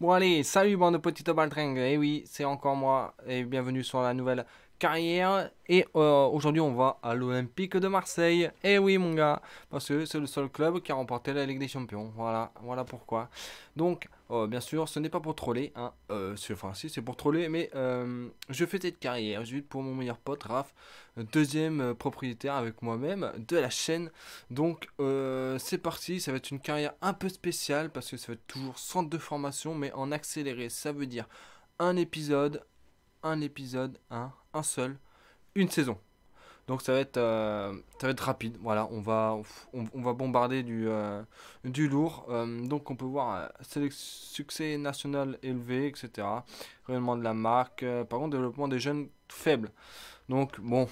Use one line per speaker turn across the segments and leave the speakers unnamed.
Bon allez, salut bande de petits baltringues, et eh oui, c'est encore moi, et bienvenue sur la nouvelle carrière. Et euh, aujourd'hui, on va à l'Olympique de Marseille. Et eh oui, mon gars, parce que c'est le seul club qui a remporté la Ligue des Champions. Voilà, voilà pourquoi. Donc, euh, bien sûr, ce n'est pas pour troller. Hein. Euh, enfin, si, c'est pour troller, mais je fais cette carrière juste pour mon meilleur pote, Raph, deuxième propriétaire avec moi-même de la chaîne. Donc, c'est parti. Ça va être une carrière un peu spéciale parce que ça va être toujours centre de formation, mais en accéléré. Ça veut dire un épisode, un épisode, un, un seul, une saison. Donc ça va être, euh, être rapide. Voilà, on va, on, va bombarder du, euh, du lourd. Euh, donc on peut voir succès national élevé, etc. réellement de la marque. par contre, développement des jeunes faibles. Donc bon,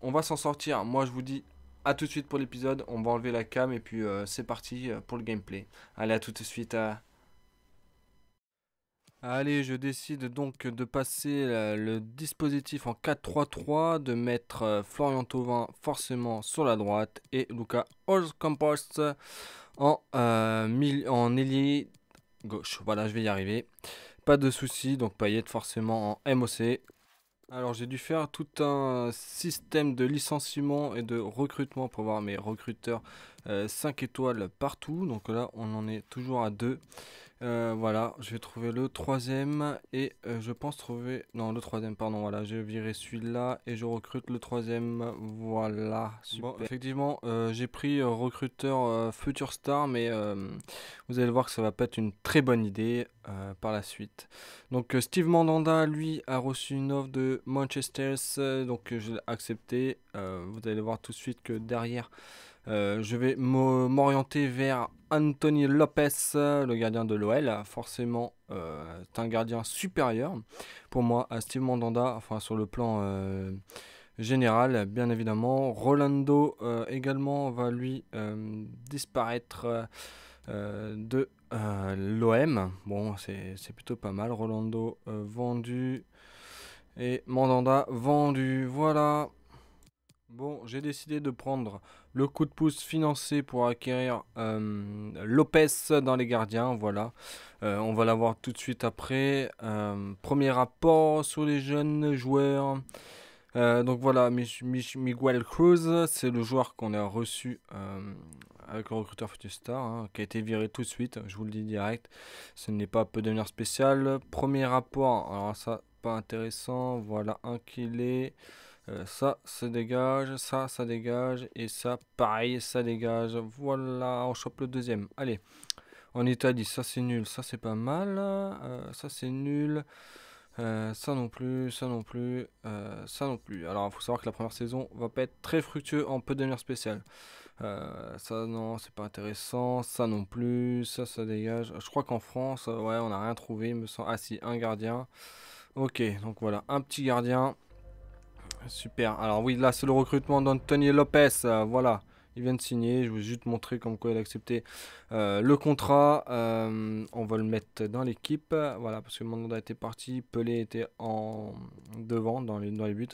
on va s'en sortir. Moi, je vous dis à tout de suite pour l'épisode. On va enlever la cam et puis c'est parti pour le gameplay. Allez, à tout de suite. Allez, je décide donc de passer euh, le dispositif en 4-3-3, de mettre euh, Florian Thauvin forcément sur la droite et Luca Olskampost en, euh, en ailier gauche. Voilà, je vais y arriver. Pas de souci, donc Payet forcément en MOC. Alors j'ai dû faire tout un système de licenciement et de recrutement pour voir mes recruteurs 5 euh, étoiles partout. Donc là, on en est toujours à 2. Euh, voilà, je vais trouver le troisième et euh, je pense trouver... Non, le troisième, pardon, voilà, j'ai viré celui-là et je recrute le troisième. Voilà, super. effectivement, j'ai pris recruteur Future Star, mais vous allez voir que ça va pas être une très bonne idée par la suite. Donc Steve Mandanda, lui, a reçu une offre de Manchester, donc je l'ai accepté. vous allez voir tout de suite que derrière, euh, je vais m'orienter vers Anthony Lopez, euh, le gardien de l'OL. Forcément, euh, c'est un gardien supérieur pour moi à Steve Mandanda, enfin sur le plan général, bien évidemment. Rolando également va lui disparaître de l'OM. Bon, c'est plutôt pas mal. Rolando vendu et Mandanda vendu. Voilà. Bon, j'ai décidé de prendre le coup de pouce financé pour acquérir euh, Lopez dans les gardiens. Voilà, euh, on va l'avoir tout de suite après. Euh, premier rapport sur les jeunes joueurs. donc voilà, Miguel Cruz, c'est le joueur qu'on a reçu avec le recruteur Futustar, Star, hein, qui a été viré tout de suite, je vous le dis direct. Ce n'est pas peu devenir spécial. Premier rapport, alors ça, pas intéressant. Voilà, un qu'il est. Euh, ça, ça dégage, ça, ça dégage, et ça, pareil, ça dégage. Voilà, on chope le deuxième. Allez, en Italie, ça c'est nul, ça c'est pas mal, euh, ça c'est nul, euh, ça non plus, ça non plus, ça non plus. Alors, il faut savoir que la première saison va pas être très fructueuse en peu de manière spécial. ça non, c'est pas intéressant, ça non plus, ça, ça dégage. Je crois qu'en France, ouais, on n'a rien trouvé, il me semble. Ah un gardien. Ok, donc voilà, un petit gardien. Super. Alors oui, là c'est le recrutement d'Antonio Lopez. Euh, voilà. Il vient de signer. Je vous juste montrer comme quoi il a accepté euh, le contrat. Euh, on va le mettre dans l'équipe. Voilà, parce que Mandanda était parti. Pelé était en devant dans les, dans les buts.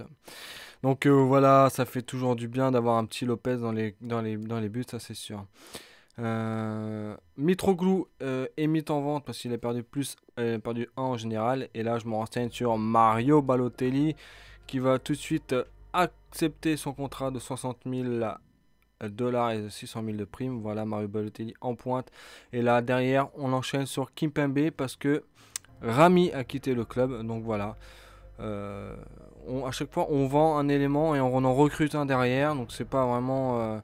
Donc voilà, ça fait toujours du bien d'avoir un petit Lopez dans les, dans les buts, ça c'est sûr. Euh, Mitroglou est mis en vente parce qu'il a perdu plus, perdu en général. Et là, je me renseigne sur Mario Balotelli qui va tout de suite euh, accepter son contrat de 60 000 euh, dollars et 600 000 de primes. Voilà Mario Balotelli en pointe. Et là derrière, on enchaîne sur Kimpembe parce que Rami a quitté le club. Donc voilà. Euh, à chaque fois, on vend un élément et on en recrute un derrière. Donc c'est pas vraiment.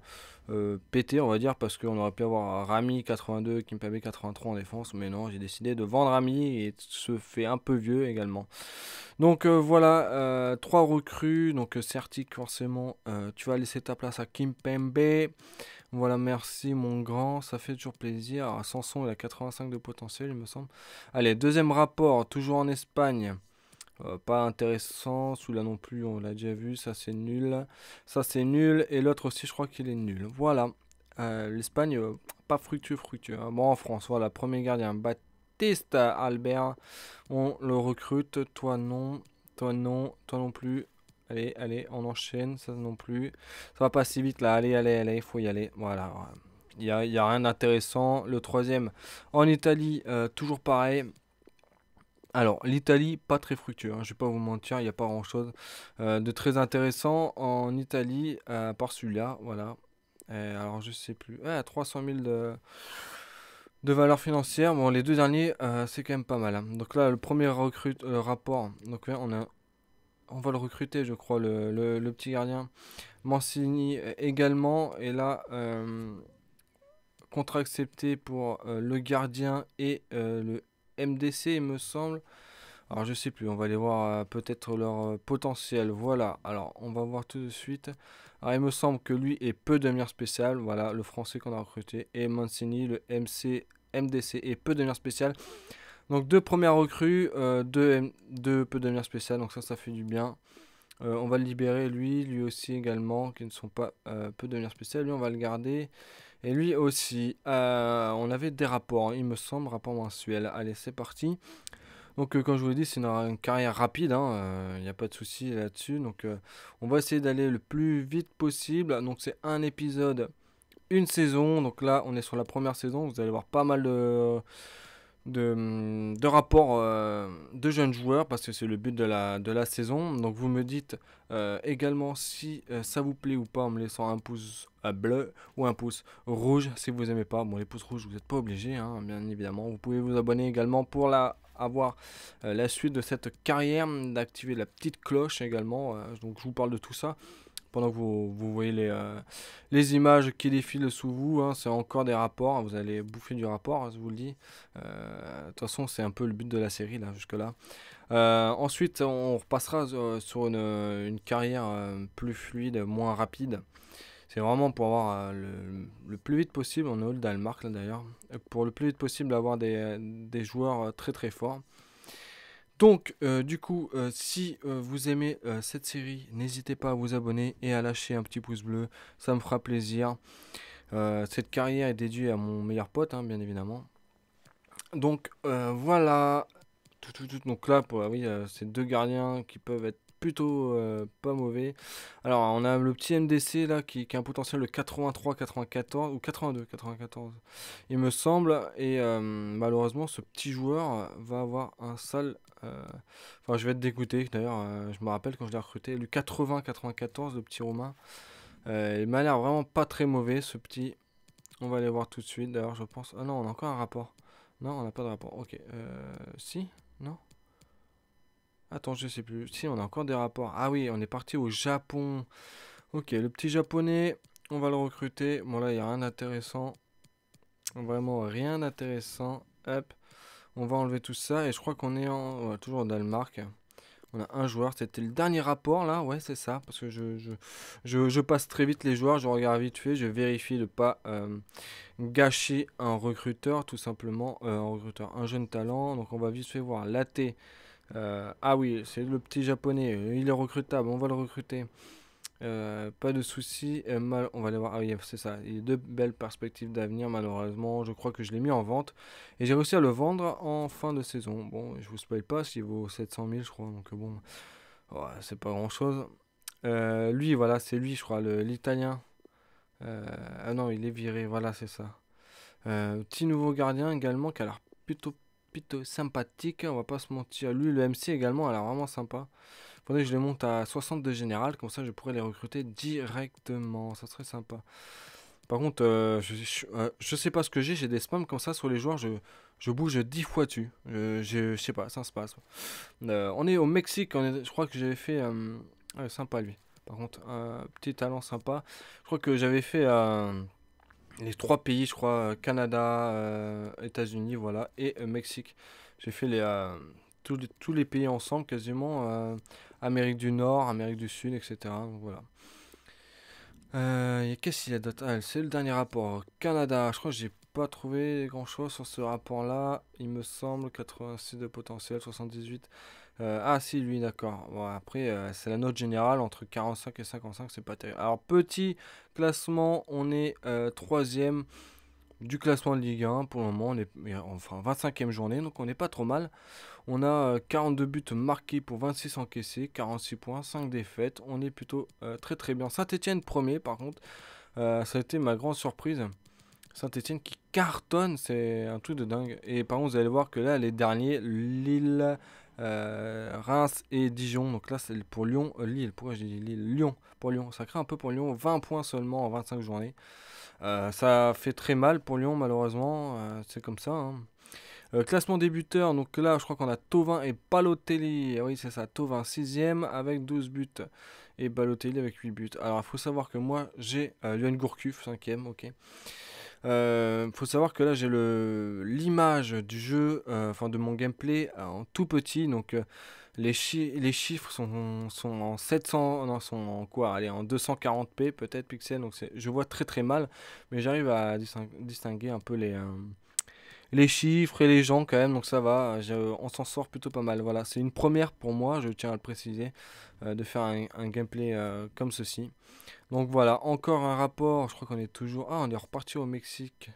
Euh, pété, on va dire, parce qu'on aurait pu avoir Rami 82, Kimpembe 83 en défense, mais non, j'ai décidé de vendre Rami et se fait un peu vieux également. Donc euh, voilà, euh, trois recrues, donc Certic forcément, tu vas laisser ta place à Kimpembe. Voilà, merci mon grand, ça fait toujours plaisir. à ah, Sanson, il a 85 de potentiel, il me semble. Allez, deuxième rapport, toujours en Espagne. Euh, pas intéressant, sous là non plus, on l'a déjà vu, ça c'est nul, ça c'est nul, et l'autre aussi je crois qu'il est nul. Voilà, euh, l'Espagne, euh, pas fructueux, fructueux. Hein. Bon, en France, voilà, premier gardien, Baptiste Albert, on le recrute, toi non, toi non, toi non plus. Allez, allez, on enchaîne, ça non plus. Ça va pas si vite là, allez, allez, allez, il faut y aller. Voilà, il n'y y a rien d'intéressant. Le troisième, en Italie, toujours pareil. Alors, l'Italie, pas très fructueux, hein, je ne vais pas vous mentir, il n'y a pas grand-chose euh, de très intéressant en Italie, à part celui-là, voilà. alors, je sais plus, ah, 300 000 de, de valeur financière, bon, les deux derniers, euh, c'est quand même pas mal. Hein. Donc là, le premier recrute, euh, rapport, donc on, a, on va le recruter, je crois, le, petit gardien. Mancini également, et là contrat accepté pour le gardien et le MDC, il me semble. Alors je sais plus, on va aller voir euh, peut-être leur euh, potentiel. Voilà, alors on va voir tout de suite. il me semble que lui est peu de manière spéciale. Voilà, le français qu'on a recruté. Et Mancini, le MC, MDC est peu de manière spéciale. Donc deux premières recrues, euh, deux, peu de manière spéciale. Donc ça, ça fait du bien. on va le libérer, lui, lui aussi également, qui ne sont pas peu de manière spéciale. Lui, on va le garder. Et lui aussi, euh, on avait des rapports, il me semble, rapports mensuels. Allez, c'est parti. Donc, euh, comme je vous l'ai dit, c'est une, carrière rapide, il hein, n'y euh, a pas de souci là-dessus. Donc, on va essayer d'aller le plus vite possible. Donc, c'est un épisode, une saison. Donc là, on est sur la première saison. Vous allez voir pas mal de de, de rapport euh, de jeunes joueurs parce que c'est le but de la, de la saison. Donc vous me dites euh, également si euh, ça vous plaît ou pas en me laissant un pouce bleu ou un pouce rouge si vous aimez pas. Bon les pouces rouges vous n'êtes pas obligé hein, bien évidemment. Vous pouvez vous abonner également pour la avoir la suite de cette carrière, d'activer la petite cloche également. donc je vous parle de tout ça pendant que vous, voyez euh, les, images qui défilent sous vous. Hein, c'est encore des rapports, hein, vous allez bouffer du rapport, hein, je vous le dis. Euh, de toute façon, c'est un peu le but de la série, jusque-là. Euh, ensuite, on repassera sur une, carrière plus fluide, moins rapide. C'est vraiment pour avoir le, plus vite possible, on est le Danemark d'ailleurs, pour le plus vite possible avoir des joueurs très très forts. Donc, euh, du coup, euh, si euh, vous aimez cette série, n'hésitez pas à vous abonner et à lâcher un petit pouce bleu, ça me fera plaisir. cette carrière est dédiée à mon meilleur pote, hein, bien évidemment. Donc, voilà. Donc là, pour, ah oui, c'est deux gardiens qui peuvent être plutôt euh, pas mauvais. Alors, on a le petit MDC là qui, a un potentiel de 83, 94 ou 82, 94, il me semble. Et euh, malheureusement, ce petit joueur va avoir un sale. Euh, enfin, je vais être dégoûté d'ailleurs. je me rappelle quand je l'ai recruté, le 80, 94, le petit Romain. il m'a l'air vraiment pas très mauvais ce petit. On va aller voir tout de suite. D'ailleurs, je pense. Ah non, on a encore un rapport. Non, on n'a pas de rapport. Ok. si Non Attends, je sais plus. Si, on a encore des rapports. Ah oui, on est parti au Japon. Ok, le petit japonais, on va le recruter. Bon, là, il n'y a rien d'intéressant. Vraiment rien d'intéressant. Hop. On va enlever tout ça. Et je crois qu'on est en... toujours en Danemark. On a un joueur. C'était le dernier rapport, là. Ouais, c'est ça. Parce que je je, passe très vite les joueurs. Je regarde vite fait. Je vérifie de ne pas euh, gâcher un recruteur, tout simplement. Euh, un recruteur, un jeune talent. Donc, on va vite fait voir. l'AT. Euh, ah oui, c'est le petit japonais, euh, il est recrutable, on va le recruter. Euh, pas de soucis mal... on va aller voir. Ah oui, c'est ça. Il a deux belles perspectives d'avenir, malheureusement. Je crois que je l'ai mis en vente et j'ai réussi à le vendre en fin de saison. Bon, je vous spoil pas, s'il vaut 700 000, je crois. Donc bon, c'est pas grand chose. lui, voilà, c'est lui, je crois, l'italien. ah non, il est viré, voilà, c'est ça. petit nouveau gardien également qui a l'air plutôt plutôt sympathique, hein, on va pas se mentir. Lui, le MC également, elle a vraiment sympa. je les monte à 62 général, comme ça je pourrais les recruter directement. Ça serait sympa. Par contre, euh, euh, je, sais pas ce que j'ai, j'ai des spams comme ça sur les joueurs, je, bouge 10 fois dessus. Je, sais pas, ça se passe. Euh, on est au Mexique, je crois que j'avais fait... sympa lui. Par contre, petit talent sympa. Je crois que j'avais fait... un les trois pays, je crois, euh, Canada, euh, États-Unis, voilà, et euh, Mexique. J'ai fait les, tous, les, pays ensemble, quasiment, Amérique du Nord, Amérique du Sud, etc. Donc, voilà. Qu'est-ce qu'il y a d'autre ah, C'est le dernier rapport. Canada, je crois que j'ai pas trouvé grand-chose sur ce rapport-là. Il me semble 86 de potentiel, 78 euh, ah si, lui, d'accord. Bon, après, euh, c'est la note générale entre 45 et 55, c'est pas terrible. Alors, petit classement, on est euh, troisième du classement de Ligue 1. Pour le moment, on est enfin 25e journée, donc on n'est pas trop mal. On a 42 buts marqués pour 26 encaissés, 46 points, 5 défaites. On est plutôt très très bien. Saint-Etienne premier, par contre, ça a été ma grande surprise. Saint-Etienne qui cartonne, c'est un truc de dingue. Et par contre, vous allez voir que là, les derniers, Lille, euh, Reims et Dijon. Donc là, c'est pour Lyon, euh, Lille. Pourquoi j'ai dit Lille Lyon. Pour Lyon, ça crée un peu pour Lyon. 20 points seulement en 25 journées. Euh, ça fait très mal pour Lyon, malheureusement. c'est comme ça. Hein. classement classement débuteur, donc là je crois qu'on a Tovin et Palotelli. Eh oui c'est ça, Tovin 6ème avec 12 buts et Balotelli avec 8 buts. Alors il faut savoir que moi j'ai Lyon Gourcuff 5ème, ok il euh, faut savoir que là j'ai le l'image du jeu, euh, enfin de mon gameplay euh, en tout petit, donc les, chiffres sont, sont, en 700, non sont en quoi en 240p peut-être pixels, donc je vois très très mal, mais j'arrive à distinguer un peu les les chiffres et les gens quand même, donc ça va, on s'en sort plutôt pas mal. Voilà, c'est une première pour moi, je tiens à le préciser, euh, de faire un, gameplay euh, comme ceci. Donc voilà, encore un rapport, je crois qu'on est toujours... Ah, on est reparti au Mexique.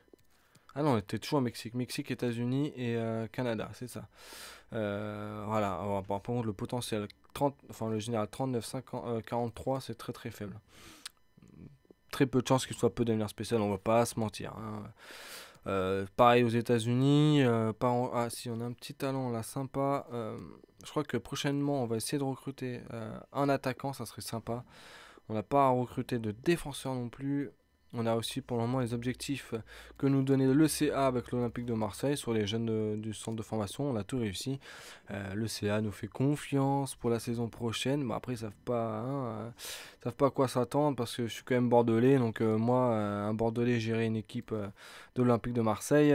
Ah non, on était toujours au Mexique. Mexique, États-Unis et euh, Canada, c'est ça. voilà, par contre, le potentiel 30, enfin le général 39, 50, 43, c'est très très faible. Très peu de chances qu'il soit peu devenir spécial, on va pas se mentir. Hein. Euh, pareil aux États-Unis. Euh, ah, si on a un petit talent là, sympa. Euh, je crois que prochainement, on va essayer de recruter un attaquant, ça serait sympa. On n'a pas à recruter de défenseur non plus. On a aussi pour le moment les objectifs que nous donnait l'ECA avec l'Olympique de Marseille sur les jeunes du centre de formation. On a tout réussi. Euh, CA nous fait confiance pour la saison prochaine. mais après, ils savent pas, hein, euh, savent pas à quoi s'attendre parce que je suis quand même bordelais. Donc euh, moi, euh, un bordelais gérer une équipe de l'Olympique de Marseille,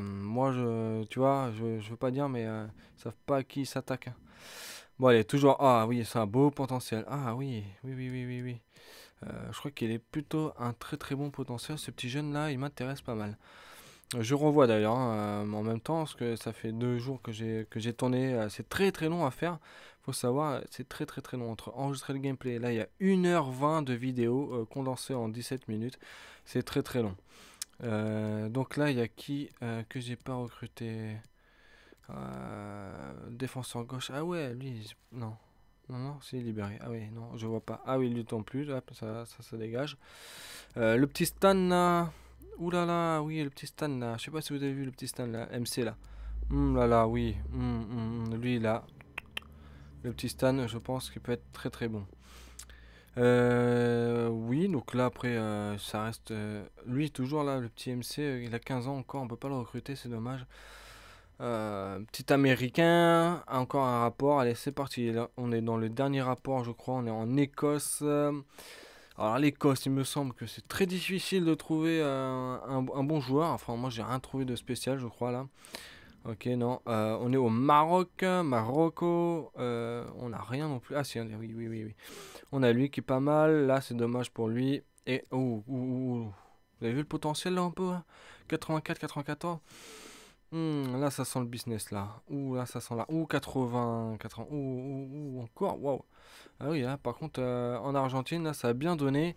moi, je, tu vois, je, ne veux pas dire, mais ils savent pas à qui s'attaque. s'attaquent. Hein. Bon allez, toujours. Ah oui, c'est un beau potentiel. Ah oui, oui, oui, oui, oui, oui. Euh, je crois qu'il est plutôt un très très bon potentiel. Ce petit jeune là, il m'intéresse pas mal. Je renvoie d'ailleurs hein, euh, en même temps, parce que ça fait deux jours que j'ai, que j'ai tourné. Euh, c'est très très long à faire. Faut savoir, c'est très très très long. Entre enregistrer le gameplay, là il y a 1h20 de vidéo condensée en 17 minutes. C'est très très long. donc là, il y a qui que j'ai pas recruté Défenseur gauche. Ah ouais, lui, non. Non, non, c'est libéré. Ah oui, non, je vois pas. Ah oui, il lui plus, ça, ça, dégage. Euh, le petit Stan là. Ouh là là, oui, le petit Stan là. Je sais pas si vous avez vu le petit Stan là, MC là. Hum là là, oui. Hum, hum, hum, lui là. Le petit Stan, je pense qu'il peut être très très bon. Euh, oui, donc là après, euh, ça reste. lui, toujours là, le petit MC, il a 15 ans encore, on peut pas le recruter, c'est dommage. Euh, petit américain, encore un rapport. Allez, c'est parti. on est dans le dernier rapport, je crois. On est en Écosse. Alors, l'Écosse, il me semble que c'est très difficile de trouver euh, un, bon joueur. Enfin, moi, j'ai rien trouvé de spécial, je crois, là. Ok, non. Euh, on est au Maroc, Marocco. on n'a rien non plus. Ah, si, oui, oui, oui, oui. On a lui qui est pas mal. Là, c'est dommage pour lui. Et. Oh, oh, oh, oh. vous avez vu le potentiel, là, un peu 84, hein 94 Hmm, là, ça sent le business, là. ou là, ça sent là. Ou 80, ou ou encore. Waouh. Ah oui, là, par contre, euh, en Argentine, là, ça a bien donné.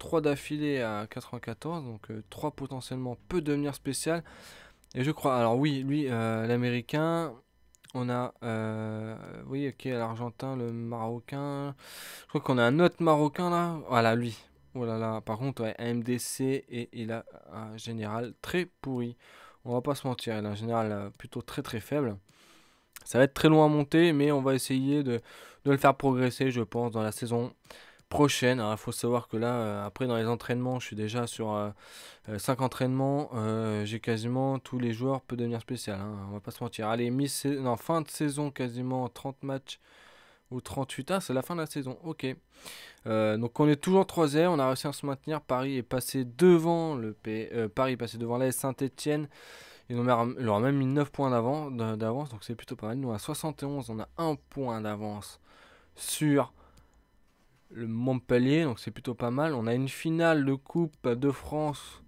3 euh, d'affilée à 94. Donc, 3 euh, potentiellement peut devenir spécial. Et je crois. Alors, oui, lui, l'américain. On a, oui, ok, l'Argentin, le Marocain. Je crois qu'on a un autre Marocain là. Voilà, ah, lui. Oh là Par contre, ouais, MDC et il a un général très pourri on va pas se mentir, il est en général euh, plutôt très très faible. Ça va être très loin à monter, mais on va essayer de, le faire progresser, je pense, dans la saison prochaine. il faut savoir que là, euh, après, dans les entraînements, je suis déjà sur 5 euh, entraînements. j'ai quasiment tous les joueurs peuvent devenir spécial. Hein, on va pas se mentir. Allez, fin de saison, quasiment 30 matchs au 38 A, c'est la fin de la saison. Ok. Euh, donc on est toujours 3e, on a réussi à se maintenir. Paris est passé devant le P... Euh, Paris passé devant la Saint-Etienne. il aura leur même mis 9 points d'avance, donc c'est plutôt pas mal. Nous à 71, on a 1 point d'avance sur le Montpellier, donc c'est plutôt pas mal. On a une finale de Coupe de France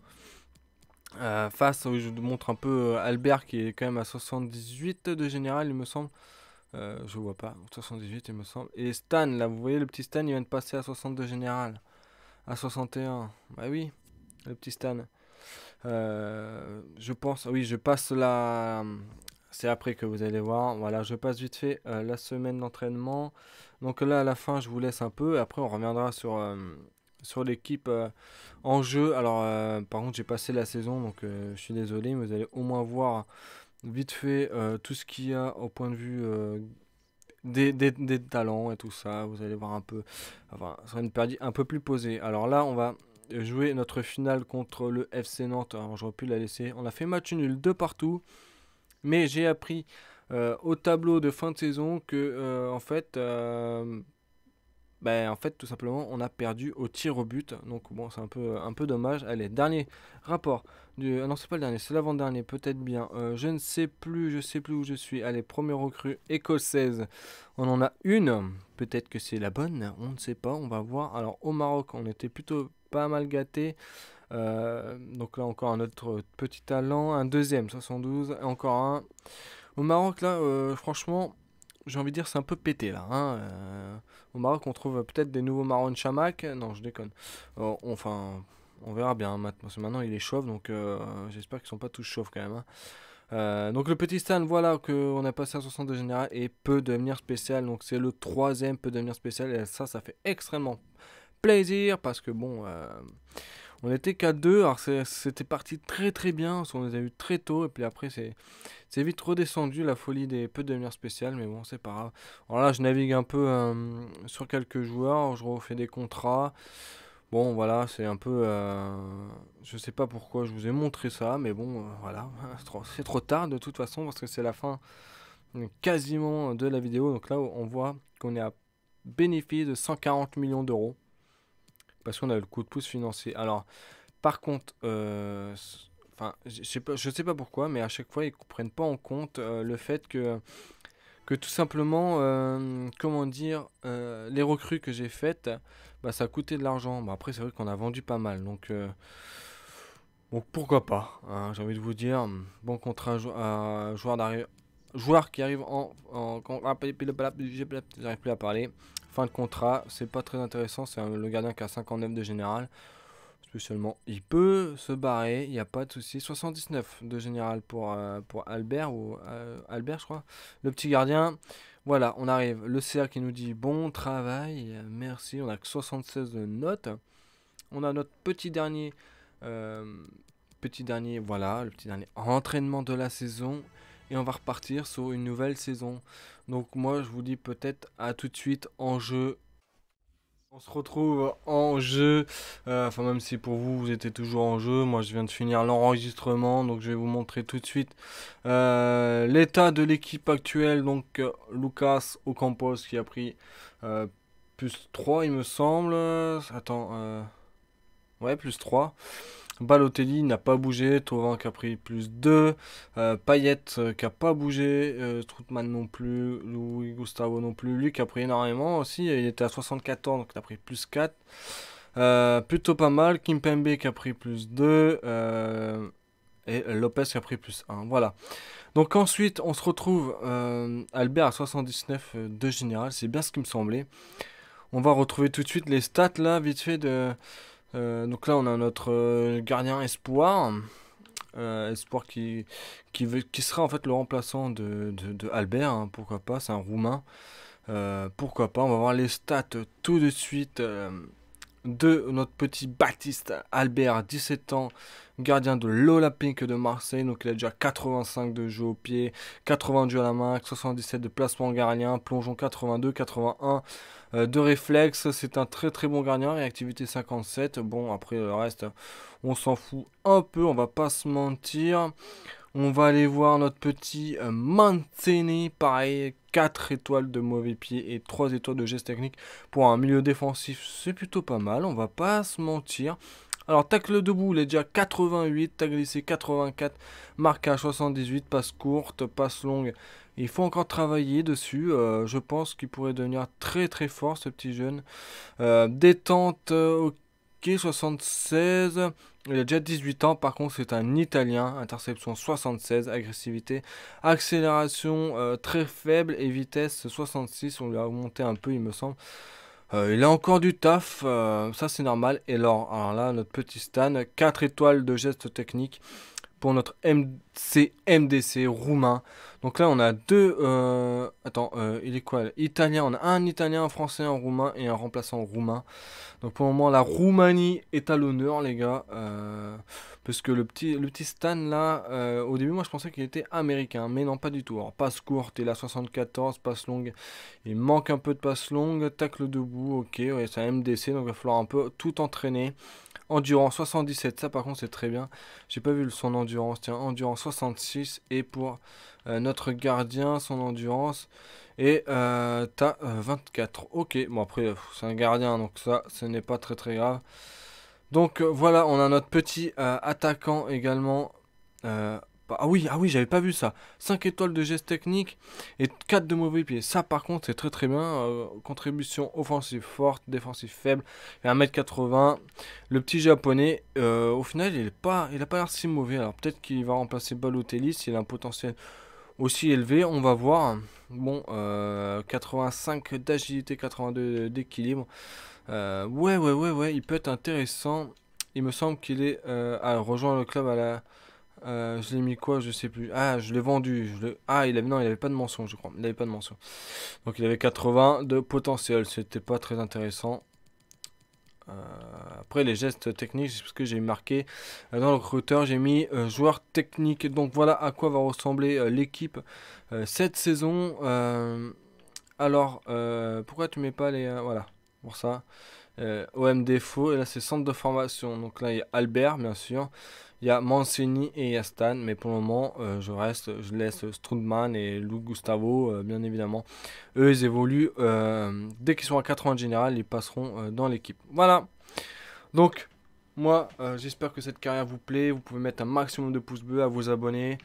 euh, face, je vous montre un peu euh, Albert qui est quand même à 78 de général, il me semble. Euh, je vois pas. 78, il me semble. Et Stan, là, vous voyez, le petit Stan, il vient de passer à 62 général. À 61. Bah oui, le petit Stan. Euh, je pense, oui, je passe la. C'est après que vous allez voir. Voilà, je passe vite fait euh, la semaine d'entraînement. Donc là, à la fin, je vous laisse un peu. Après, on reviendra sur, sur l'équipe en jeu. Alors, par contre, j'ai passé la saison, donc je suis désolé, mais vous allez au moins voir vite fait euh, tout ce qu'il y a au point de vue euh, des, talents et tout ça. Vous allez voir un peu. Enfin, une perdue un peu plus posée. Alors là, on va jouer notre finale contre le FC Nantes. Alors j'aurais pu la laisser. On a fait match nul de partout. Mais j'ai appris euh, au tableau de fin de saison que en fait. Ben, en fait, tout simplement, on a perdu au tir au but. Donc, bon, c'est un peu, un peu dommage. Allez, dernier rapport. Euh, non, c'est pas le dernier, c'est l'avant-dernier, peut-être bien. Euh, je ne sais plus, je sais plus où je suis. Allez, première recrue écossaise. On en a une. Peut-être que c'est la bonne, on ne sait pas, on va voir. Alors, au Maroc, on était plutôt pas mal gâté. Euh, donc là, encore un autre petit talent. Un deuxième, 72. encore un. Au Maroc, là, franchement, j'ai envie de dire, c'est un peu pété là. Hein. au Maroc, on trouve peut-être des nouveaux marrons Chamak. Non, je déconne. enfin on verra bien. Maintenant, il est chauve, donc euh, j'espère qu'ils sont pas tous chauves quand même. Hein. Euh, donc le petit stand, voilà, qu'on a passé à 62 général et peu de devenir spécial. Donc c'est le troisième peu devenir spécial et ça, ça fait extrêmement plaisir parce que bon, euh, on était qu'à deux. Alors c'était parti très très bien, on les a eu très tôt et puis après c'est vite redescendu la folie des de devenir spécial, mais bon c'est pas grave. Alors là, je navigue un peu sur quelques joueurs, je refais des contrats. Bon, voilà, c'est un peu. Euh, je sais pas pourquoi je vous ai montré ça, mais bon, euh, voilà, c'est trop, tard de toute façon parce que c'est la fin euh, quasiment de la vidéo. Donc là, on voit qu'on est à bénéfice de 140 millions d'euros parce qu'on a le coup de pouce financier. Alors, par contre, enfin, je sais pas, je sais pas pourquoi, mais à chaque fois, ils prennent pas en compte le fait que que tout simplement, comment dire, les recrues que j'ai faites bah, ça a coûté de l'argent. Bah, après, c'est vrai qu'on a vendu pas mal. Donc, euh, donc pourquoi pas hein, J'ai envie de vous dire, bon contrat joueur joueur, qui arrive en... en, J'arrive ah, plus à parler. Fin de contrat, c'est pas très intéressant. C'est le gardien qui a 59 de général. Spécialement, il peut se barrer, il n'y a pas de souci. 79 de général pour, euh, pour Albert, ou euh, Albert je crois. Le petit gardien, voilà, on arrive. Le CR qui nous dit bon travail, merci. On a que 76 notes. On a notre petit dernier, euh, petit dernier, voilà, le petit dernier entraînement de la saison. Et on va repartir sur une nouvelle saison. Donc moi, je vous dis peut-être à tout de suite en jeu on se retrouve en jeu, euh, enfin même si pour vous vous étiez toujours en jeu, moi je viens de finir l'enregistrement, donc je vais vous montrer tout de suite euh, l'état de l'équipe actuelle, donc euh, Lucas Ocampos qui a pris plus 3 il me semble, attends, ouais plus 3, Balotelli n'a pas bougé, Tovin qui a pris plus 2, euh, Payet Payette euh, qui n'a pas bougé, euh, Troutman non plus, Louis Gustavo non plus, lui qui a pris énormément aussi, il était à 74 donc il a pris plus 4. plutôt pas mal, Kimpembe qui a pris plus 2 et Lopez qui a pris plus 1. Voilà. Donc ensuite on se retrouve Albert à 79 de général, c'est bien ce qui me semblait. On va retrouver tout de suite les stats là vite fait de euh, donc là, on a notre euh, gardien espoir. Euh, espoir qui, qui sera en fait le remplaçant de, Albert, hein. pourquoi pas, c'est un Roumain. pourquoi pas, on va voir les stats tout de suite de notre petit Baptiste Albert, 17 ans, gardien de l'Olympique de Marseille. Donc il a déjà 85 de jeu au pied, 80 de à la main, 77 de placement gardien, plongeon 82, 81 euh, de réflexe. C'est un très très bon gardien, réactivité 57. Bon, après le reste, on s'en fout un peu, on va pas se mentir. On va aller voir notre petit euh, Mancini, pareil, 4 étoiles de mauvais pied et 3 étoiles de geste technique pour un milieu défensif, c'est plutôt pas mal, on va pas se mentir. Alors, tacle debout, il est déjà 88, tacle glissé 84, marquage 78, passe courte, passe longue. Il faut encore travailler dessus. Euh, je pense qu'il pourrait devenir très très fort ce petit jeune. Euh, détente, ok, 76. Il a déjà 18 ans, par contre c'est un Italien, interception 76, agressivité, accélération euh, très faible et vitesse 66, on lui a augmenté un peu il me semble. Euh, il a encore du taf, euh, ça c'est normal. Et alors, alors là, notre petit Stan, 4 étoiles de gestes techniques pour notre MC MDC roumain. Donc là, on a deux. Euh, attends, euh, il est quoi Italien. On a un Italien, un Français, un Roumain et un remplaçant roumain. Donc pour le moment, la Roumanie est à l'honneur, les gars. Euh, parce que le petit, le petit Stan là, euh, au début, moi je pensais qu'il était américain, mais non, pas du tout. Alors, passe courte, il a 74, passe longue, il manque un peu de passe longue, tacle debout, ok, c'est un MDC, donc il va falloir un peu tout entraîner. Endurance 77, ça par contre c'est très bien. J'ai pas vu son endurance. Tiens, endurance 66. Et pour euh, notre gardien, son endurance. Et euh, t'as 24. Euh, ok, bon après c'est un gardien donc ça ce n'est pas très très grave. Donc voilà, on a notre petit attaquant également. Bah, ah oui, ah oui, j'avais pas vu ça. 5 étoiles de gestes techniques et 4 de mauvais pieds. Ça, par contre, c'est très très bien. Euh, contribution offensive forte, défensive faible. Et 1m80. Le petit japonais, euh, au final, il n'a pas, il a pas l'air si mauvais. Alors peut-être qu'il va remplacer Balotelli s'il a un potentiel aussi élevé. On va voir. Bon, 85 euh, d'agilité, 82 d'équilibre. ouais, ouais, ouais, ouais, il peut être intéressant. Il me semble qu'il est à rejoindre le club à la. Euh, je l'ai mis quoi, je sais plus. Ah, je l'ai vendu. ah, il avait... non, il avait pas de mention, je crois. Il avait pas de mention. Donc il avait 80 de potentiel. C'était pas très intéressant. Euh, après les gestes techniques, c'est parce que j'ai marqué euh, dans le recruteur, j'ai mis joueur technique. Donc voilà à quoi va ressembler l'équipe cette saison. alors, pourquoi tu mets pas les. voilà, pour ça. OM défaut, et là c'est centre de formation. Donc là il y a Albert, bien sûr. Il y a Mancini et il Stan, mais pour le moment, euh, je reste, je laisse Strudman et Lou Gustavo, euh, bien évidemment. Eux, ils évoluent. Euh, dès qu'ils sont à 4 80 général, ils passeront dans l'équipe. Voilà. Donc, moi, j'espère que cette carrière vous plaît. Vous pouvez mettre un maximum de pouces bleus, à vous abonner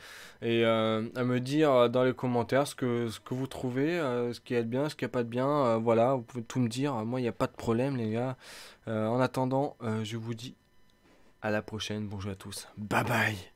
et à me dire dans les commentaires ce que, ce que vous trouvez, ce qui est bien, ce qui n'est pas de bien. voilà, vous pouvez tout me dire. Moi, il n'y a pas de problème, les gars. en attendant, je vous dis à la prochaine. Bonjour à tous. Bye bye.